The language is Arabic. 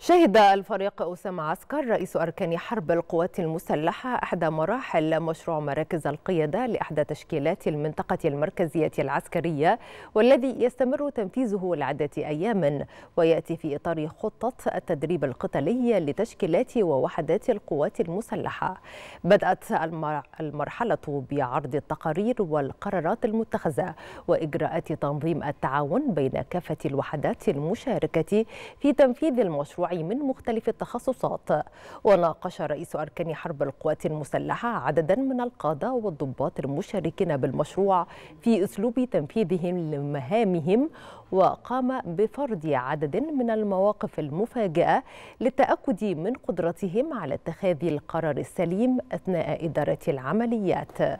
شهد الفريق أسامة عسكر رئيس أركان حرب القوات المسلحة أحدى مراحل مشروع مراكز القيادة لإحدى تشكيلات المنطقة المركزية العسكرية والذي يستمر تنفيذه لعدة أيام ويأتي في إطار خطة التدريب القتالي لتشكيلات ووحدات القوات المسلحة بدأت المرحلة بعرض التقارير والقرارات المتخذة وإجراءات تنظيم التعاون بين كافة الوحدات المشاركة في تنفيذ المشروع التطوعي من مختلف التخصصات وناقش رئيس أركان حرب القوات المسلحة عددا من القادة والضباط المشاركين بالمشروع في أسلوب تنفيذهم لمهامهم وقام بفرض عدد من المواقف المفاجئة للتأكد من قدرتهم على اتخاذ القرار السليم أثناء إدارة العمليات